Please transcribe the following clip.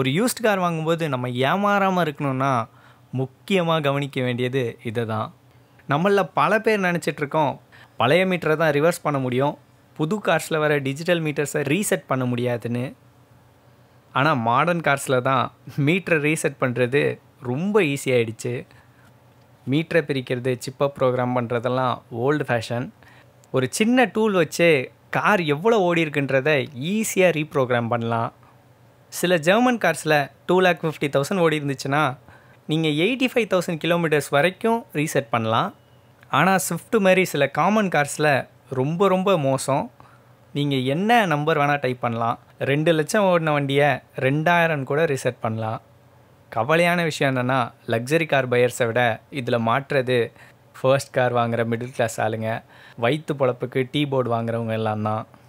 ஒரு used car வாங்கும்போது நம்ம ஏமாறாமல் இருக்கணும்னா முக்கியமாக கவனிக்க வேண்டியது இதை தான் நம்மளில் பல பேர் நினச்சிட்ருக்கோம் பழைய மீட்டரை தான் ரிவர்ஸ் பண்ண முடியும் புது கார்ஸில் வர டிஜிட்டல் மீட்டர்ஸை ரீசெட் பண்ண முடியாதுன்னு ஆனால் மாடர்ன் கார்ஸில் தான் மீட்டரை ரீசெட் பண்ணுறது ரொம்ப ஈஸியாகிடுச்சு மீட்டரை பிரிக்கிறது சிப்பை ப்ரோக்ராம் பண்ணுறதெல்லாம் ஓல்டு ஃபேஷன் ஒரு சின்ன டூல் வச்சு கார் எவ்வளோ ஓடி இருக்குன்றதை ஈஸியாக ரீப்ரோக்ராம் பண்ணலாம் சில ஜெர்மன் கார்ஸில் டூ லேக் ஃபிஃப்டி தௌசண்ட் ஓடி இருந்துச்சுன்னா நீங்கள் எயிட்டி ஃபைவ் தௌசண்ட் கிலோமீட்டர்ஸ் வரைக்கும் ரீசெட் பண்ணலாம் ஆனால் ஸ்விஃப்ட்டு மாதிரி சில காமன் கார்ஸில் ரொம்ப ரொம்ப மோசம் நீங்கள் என்ன நம்பர் வேணால் டைப் பண்ணலாம் ரெண்டு லட்சம் ஓடின வண்டியை ரெண்டாயிரம் கூட ரீசெட் பண்ணலாம் கவலையான விஷயம் என்னென்னா லக்ஸரி கார் பையர்ஸை விட இதில் மாற்றுறது ஃபர்ஸ்ட் கார் வாங்குகிற மிடில் கிளாஸ் ஆளுங்க வயிற்று பொழப்புக்கு டீ போர்டு வாங்குறவங்க எல்லாம் தான்